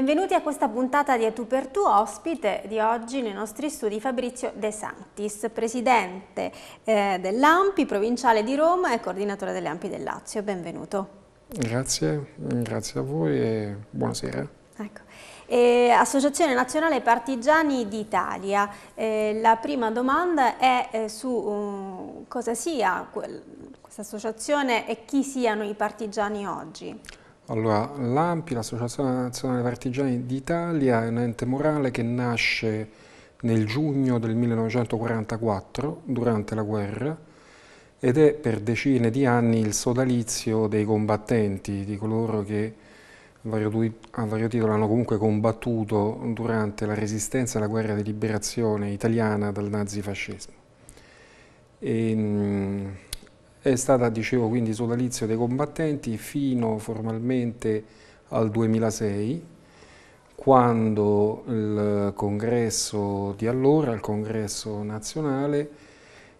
Benvenuti a questa puntata di A Tu per Tu, ospite di oggi nei nostri studi Fabrizio De Santis, presidente eh, dell'AMPI provinciale di Roma e coordinatore delle AMPI del Lazio. Benvenuto. Grazie, grazie a voi e buonasera. Ecco. Eh, Associazione Nazionale Partigiani d'Italia, eh, la prima domanda è eh, su um, cosa sia questa associazione e chi siano i partigiani oggi. Allora, l'AMPI, l'Associazione Nazionale Partigiani d'Italia, è un ente morale che nasce nel giugno del 1944, durante la guerra, ed è per decine di anni il sodalizio dei combattenti, di coloro che a vario, titolo hanno comunque combattuto durante la resistenza alla guerra di liberazione italiana dal nazifascismo. E, ehm, è stata, dicevo, quindi sodalizio dei combattenti fino formalmente al 2006, quando il congresso di allora, il congresso nazionale,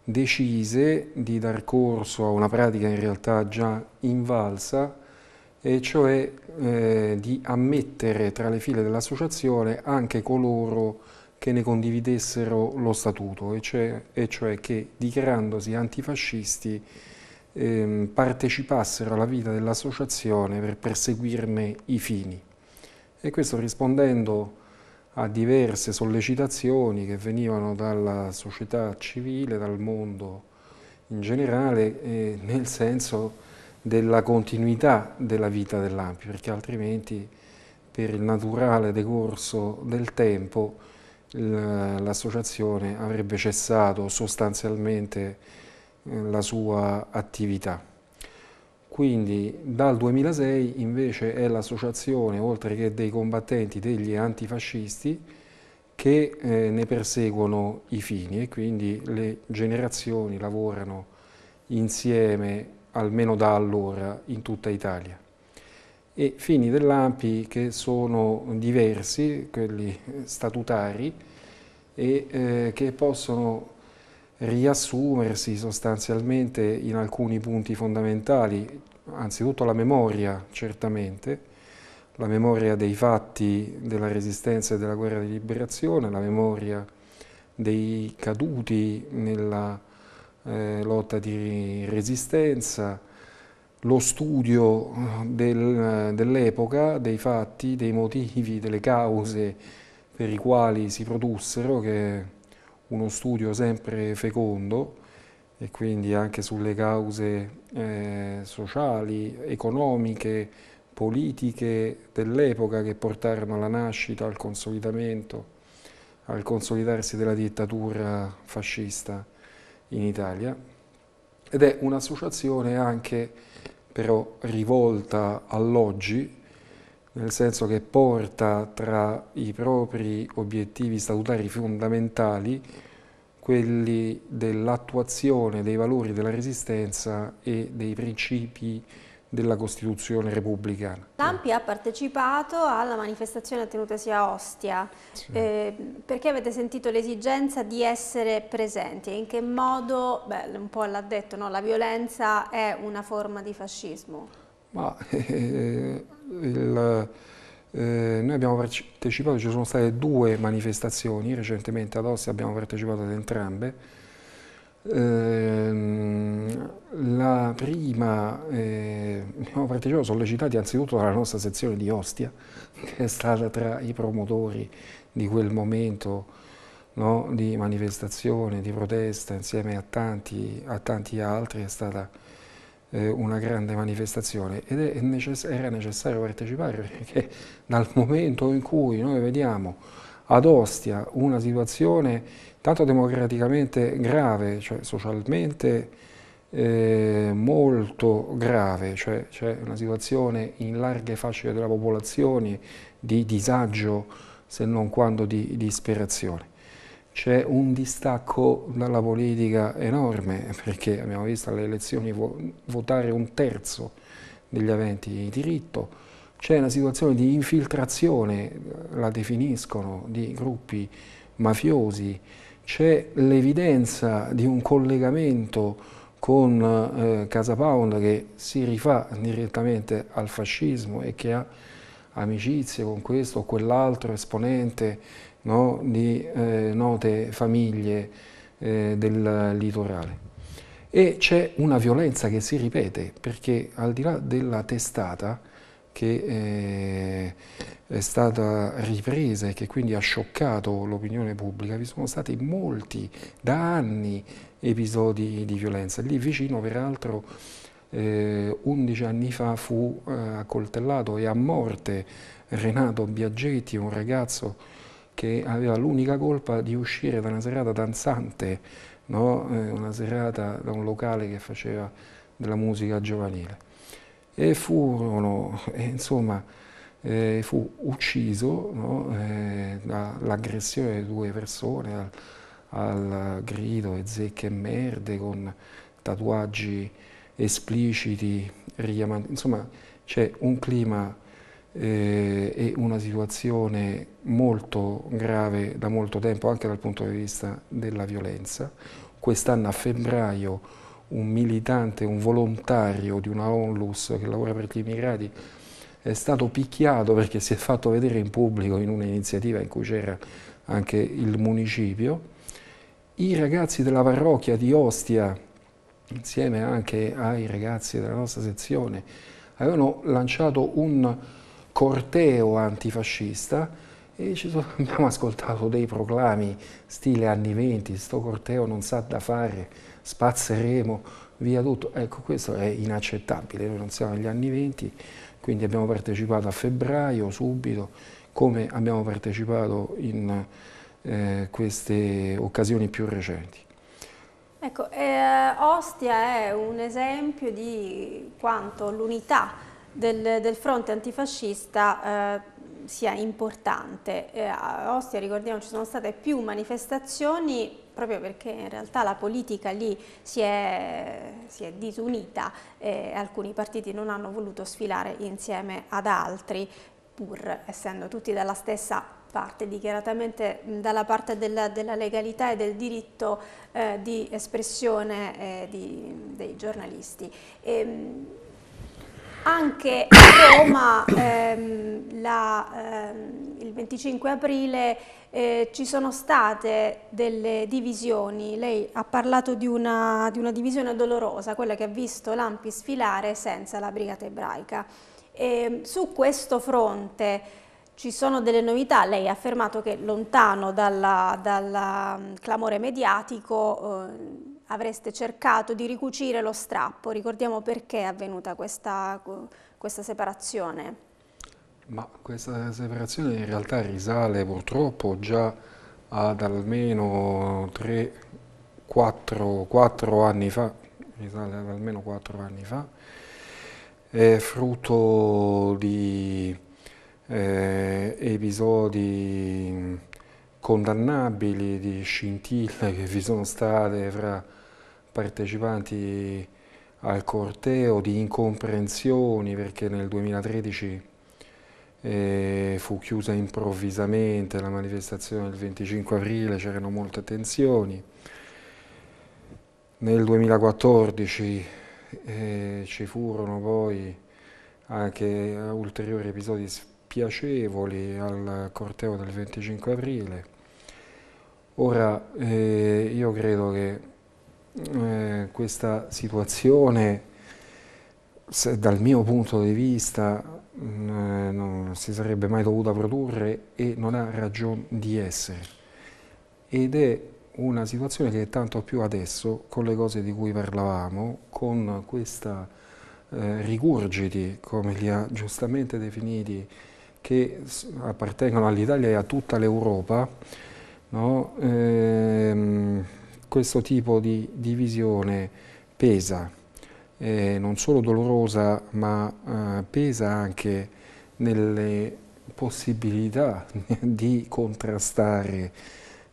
decise di dar corso a una pratica in realtà già invalsa, e cioè eh, di ammettere tra le file dell'associazione anche coloro che ne condividessero lo statuto, e cioè, e cioè che dichiarandosi antifascisti ehm, partecipassero alla vita dell'associazione per perseguirne i fini. E questo rispondendo a diverse sollecitazioni che venivano dalla società civile, dal mondo in generale, eh, nel senso della continuità della vita dell'ampio, perché altrimenti per il naturale decorso del tempo l'associazione avrebbe cessato sostanzialmente eh, la sua attività. Quindi dal 2006 invece è l'associazione, oltre che dei combattenti, degli antifascisti che eh, ne perseguono i fini e quindi le generazioni lavorano insieme almeno da allora in tutta Italia. E fini dell'AMPI che sono diversi, quelli eh, statutari, e eh, che possono riassumersi sostanzialmente in alcuni punti fondamentali, anzitutto la memoria certamente, la memoria dei fatti della resistenza e della guerra di liberazione, la memoria dei caduti nella eh, lotta di resistenza, lo studio del, dell'epoca, dei fatti, dei motivi, delle cause per i quali si produssero, che uno studio sempre fecondo e quindi anche sulle cause eh, sociali, economiche, politiche dell'epoca che portarono alla nascita, al consolidamento, al consolidarsi della dittatura fascista in Italia. Ed è un'associazione anche però rivolta all'oggi, nel senso che porta tra i propri obiettivi statutari fondamentali quelli dell'attuazione dei valori della resistenza e dei principi della Costituzione repubblicana. L'Ampi ha partecipato alla manifestazione tenutasi a Ostia, sì. eh, perché avete sentito l'esigenza di essere presenti? In che modo, beh, un po' l'ha detto, no? la violenza è una forma di fascismo? Ma eh, il, eh, noi abbiamo partecipato, ci sono state due manifestazioni recentemente ad Ostia, abbiamo partecipato ad entrambe. Ehm, la prima, eh, abbiamo partecipato sollecitati anzitutto dalla nostra sezione di Ostia, che è stata tra i promotori di quel momento no, di manifestazione, di protesta, insieme a tanti, a tanti altri, è stata eh, una grande manifestazione ed è necess era necessario partecipare perché dal momento in cui noi vediamo ad Ostia una situazione tanto democraticamente grave, cioè socialmente eh, molto grave, cioè c'è una situazione in larghe fasce della popolazione di disagio se non quando di disperazione c'è un distacco dalla politica enorme, perché abbiamo visto alle elezioni votare un terzo degli aventi di diritto, c'è una situazione di infiltrazione, la definiscono, di gruppi mafiosi, c'è l'evidenza di un collegamento con eh, Casa Pound che si rifà direttamente al fascismo e che ha amicizie con questo o quell'altro esponente no? di eh, note famiglie eh, del litorale. E c'è una violenza che si ripete, perché al di là della testata che eh, è stata ripresa e che quindi ha scioccato l'opinione pubblica, vi sono stati molti, da anni, episodi di violenza. Lì vicino, peraltro, eh, 11 anni fa fu eh, accoltellato e a morte Renato Biaggetti, un ragazzo che aveva l'unica colpa di uscire da una serata danzante, no? Eh, una serata da un locale che faceva della musica giovanile. E furono, eh, insomma, eh, fu ucciso no? eh, dall'aggressione di due persone al, al grido e zecche e merde con tatuaggi espliciti, richiamati, insomma c'è un clima eh, è una situazione molto grave da molto tempo anche dal punto di vista della violenza. Quest'anno a febbraio un militante, un volontario di una ONLUS che lavora per gli immigrati è stato picchiato perché si è fatto vedere in pubblico in un'iniziativa in cui c'era anche il municipio. I ragazzi della parrocchia di Ostia, insieme anche ai ragazzi della nostra sezione, avevano lanciato un corteo antifascista e sono, abbiamo ascoltato dei proclami stile anni 20, sto corteo non sa da fare, spazzeremo via tutto. Ecco, questo è inaccettabile, noi non siamo negli anni 20, quindi abbiamo partecipato a febbraio subito, come abbiamo partecipato in eh, queste occasioni più recenti. Ecco, eh, Ostia è un esempio di quanto l'unità del, del fronte antifascista eh, sia importante. Eh, a Ostia, ricordiamo, ci sono state più manifestazioni proprio perché in realtà la politica lì si è, si è disunita e alcuni partiti non hanno voluto sfilare insieme ad altri pur essendo tutti dalla stessa parte, dichiaratamente dalla parte della, della legalità e del diritto eh, di espressione eh, di, dei giornalisti. E, ehm, anche a Roma ehm, la, ehm, il 25 aprile eh, ci sono state delle divisioni, lei ha parlato di una, di una divisione dolorosa, quella che ha visto l'Ampi sfilare senza la brigata ebraica. E, ehm, su questo fronte ci sono delle novità, lei ha affermato che lontano dal mm, clamore mediatico eh, avreste cercato di ricucire lo strappo. Ricordiamo perché è avvenuta questa, questa separazione. Ma questa separazione in realtà risale purtroppo già ad almeno 3, 4, 4 anni fa, risale ad almeno 4 anni fa, è frutto di eh, episodi condannabili, di scintille che vi sono state fra partecipanti al corteo, di incomprensioni perché nel 2013 eh, fu chiusa improvvisamente la manifestazione del 25 aprile, c'erano molte tensioni. Nel 2014 eh, ci furono poi anche ulteriori episodi spiacevoli al corteo del 25 aprile. Ora eh, io credo che eh, questa situazione, dal mio punto di vista, mh, mm, eh, non si sarebbe mai dovuta produrre e non ha ragione di essere. Ed è una situazione che è tanto più adesso, con le cose di cui parlavamo, con questa eh, rigurgiti, come li ha giustamente definiti, che appartengono all'Italia e a tutta l'Europa, no? ehm, questo tipo di divisione pesa, eh, non solo dolorosa, ma eh, pesa anche nelle possibilità di contrastare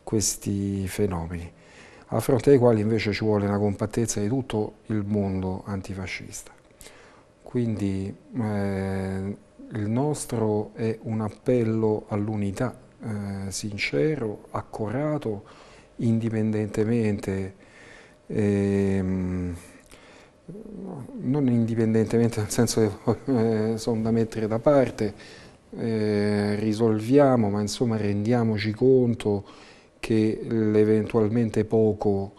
questi fenomeni, a fronte dei quali invece ci vuole la compattezza di tutto il mondo antifascista. Quindi eh, il nostro è un appello all'unità eh, sincero, accorato, indipendentemente, ehm, non indipendentemente nel senso che eh, sono da mettere da parte, eh, risolviamo, ma insomma rendiamoci conto che l'eventualmente poco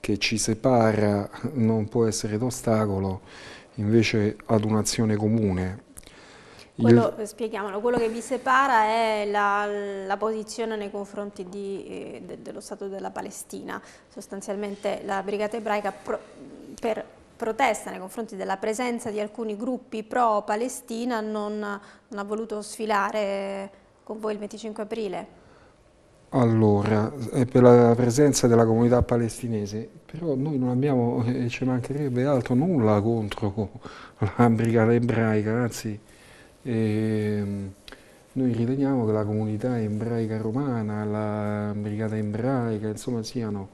che ci separa non può essere d'ostacolo invece ad un'azione comune quello, spieghiamolo, quello che vi separa è la, la posizione nei confronti di, eh, de, dello Stato della Palestina. Sostanzialmente la Brigata Ebraica pro, per protesta nei confronti della presenza di alcuni gruppi pro-Palestina non, non, ha voluto sfilare con voi il 25 aprile. Allora, eh. è per la presenza della comunità palestinese, però noi non abbiamo, eh, ci mancherebbe altro nulla contro la brigata ebraica, anzi e ehm, noi riteniamo che la comunità ebraica romana, la brigata ebraica, insomma, siano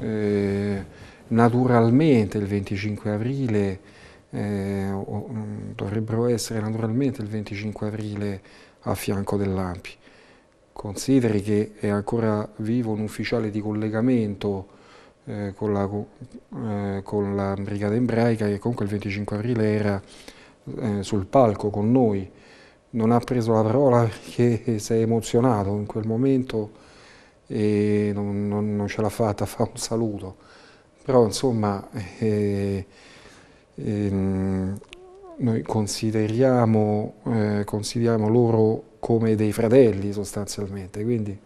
eh, naturalmente il 25 aprile, eh, mm, dovrebbero essere naturalmente il 25 aprile a fianco dell'Ampi. Consideri che è ancora vivo un ufficiale di collegamento eh, con, la, eh, con la brigata ebraica che comunque il 25 aprile era eh, sul palco con noi, non ha preso la parola perché si è emozionato in quel momento e non, non, non ce l'ha fatta, a fa un saluto. Però insomma eh, eh, noi consideriamo, eh, consideriamo loro come dei fratelli sostanzialmente, quindi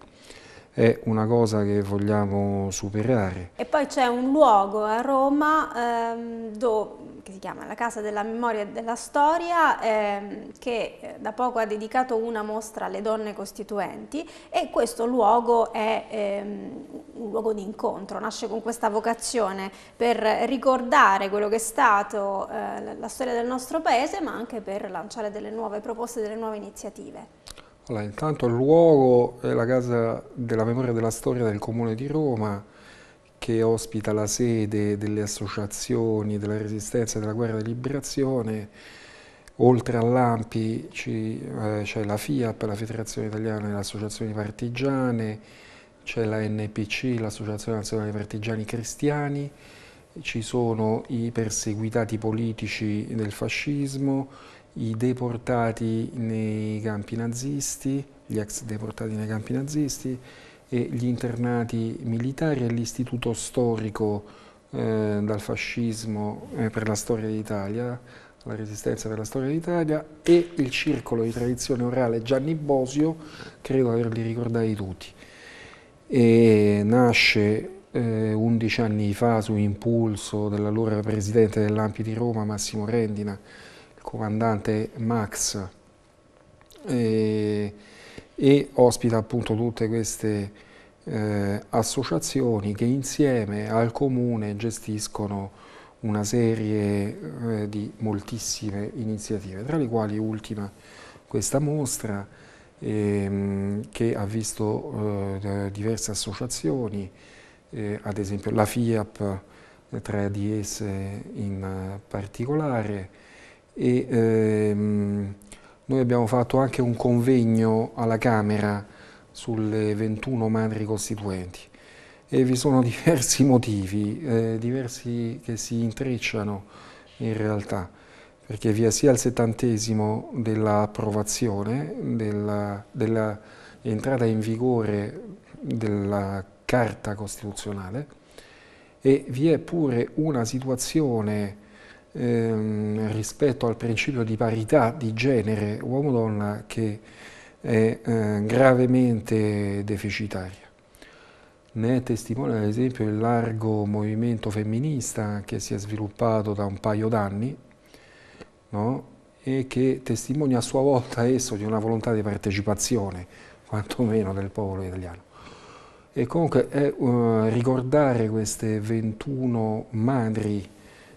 è una cosa che vogliamo superare. E poi c'è un luogo a Roma ehm, dove, che si chiama la Casa della Memoria e della Storia ehm, che eh, da poco ha dedicato una mostra alle donne costituenti e questo luogo è ehm, un luogo di incontro, nasce con questa vocazione per ricordare quello che è stato eh, la storia del nostro paese ma anche per lanciare delle nuove proposte, delle nuove iniziative. Allora, intanto Luogo è la casa della memoria della storia del Comune di Roma che ospita la sede delle associazioni della resistenza e della guerra di liberazione. Oltre all'AMPI eh, c'è eh, la FIAP, la Federazione Italiana delle Associazioni Partigiane, c'è la NPC, l'Associazione Nazionale dei Partigiani Cristiani, ci sono i perseguitati politici del fascismo, i deportati nei campi nazisti, gli ex deportati nei campi nazisti, gli internati militari e l'istituto storico eh, dal fascismo eh, per la storia d'Italia, la resistenza per la storia d'Italia e il circolo di tradizione orale Gianni Bosio, credo averli ricordati tutti. E nasce eh, 11 anni fa su impulso dell'allora presidente dell'Ampi di Roma Massimo Rendina, comandante Max e, e ospita appunto tutte queste eh, associazioni che insieme al comune gestiscono una serie eh, di moltissime iniziative, tra le quali ultima questa mostra ehm, che ha visto eh, diverse associazioni, eh, ad esempio la FIAP, eh, tra di esse in particolare, e ehm, noi abbiamo fatto anche un convegno alla Camera sulle 21 madri costituenti e vi sono diversi motivi, eh, diversi che si intrecciano in realtà, perché vi è sia il settantesimo dell'approvazione, dell'entrata in vigore della Carta Costituzionale e vi è pure una situazione ehm, rispetto al principio di parità di genere uomo-donna che è eh, gravemente deficitaria. Ne è testimone ad esempio il largo movimento femminista che si è sviluppato da un paio d'anni no? e che testimonia a sua volta esso di una volontà di partecipazione, quantomeno del popolo italiano. E comunque è, eh, ricordare queste 21 madri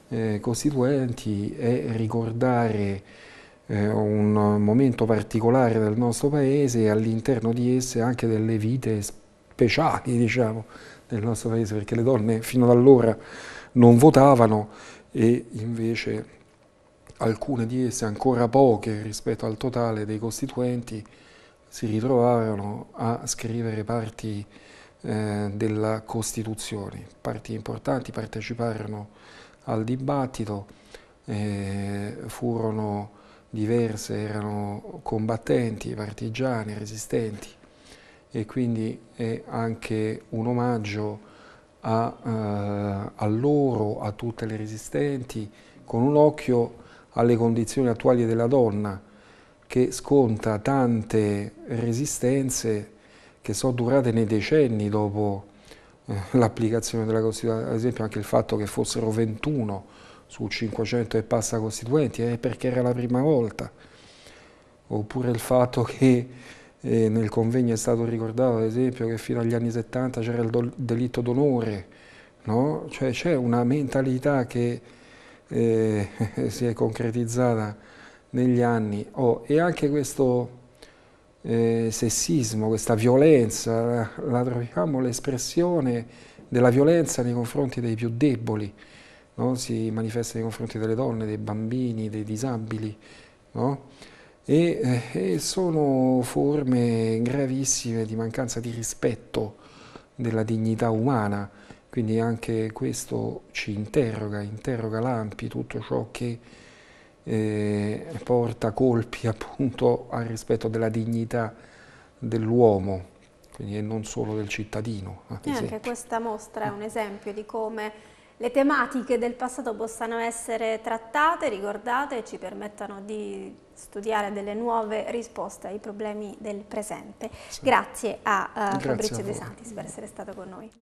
eh, costituenti e ricordare eh, un momento particolare del nostro paese e all'interno di esse anche delle vite speciali diciamo, del nostro paese, perché le donne fino ad allora non votavano e invece alcune di esse, ancora poche rispetto al totale dei costituenti, si ritrovarono a scrivere parti eh, della Costituzione. Parti importanti parteciparono al dibattito, eh, furono diverse, erano combattenti, partigiani, resistenti e quindi è anche un omaggio a, eh, a loro, a tutte le resistenti, con un occhio alle condizioni attuali della donna che sconta tante resistenze che sono durate nei decenni dopo l'applicazione della Costituzione, ad esempio anche il fatto che fossero 21 su 500 e passa costituenti, eh, perché era la prima volta, oppure il fatto che eh, nel convegno è stato ricordato ad esempio che fino agli anni 70 c'era il delitto d'onore, no? cioè c'è una mentalità che eh, si è concretizzata negli anni oh, e anche questo eh, sessismo, questa violenza, la troviamo l'espressione della violenza nei confronti dei più deboli, no? si manifesta nei confronti delle donne, dei bambini, dei disabili, no? e, eh, e, sono forme gravissime di mancanza di rispetto della dignità umana, quindi anche questo ci interroga, interroga l'AMPI, tutto ciò che eh, porta colpi appunto al rispetto della dignità dell'uomo, e non solo del cittadino. Ah, e anche questa mostra è un esempio di come le tematiche del passato possano essere trattate, ricordate e ci permettano di studiare delle nuove risposte ai problemi del presente. Sì. Grazie a uh, Grazie Fabrizio a De Santis per essere stato con noi.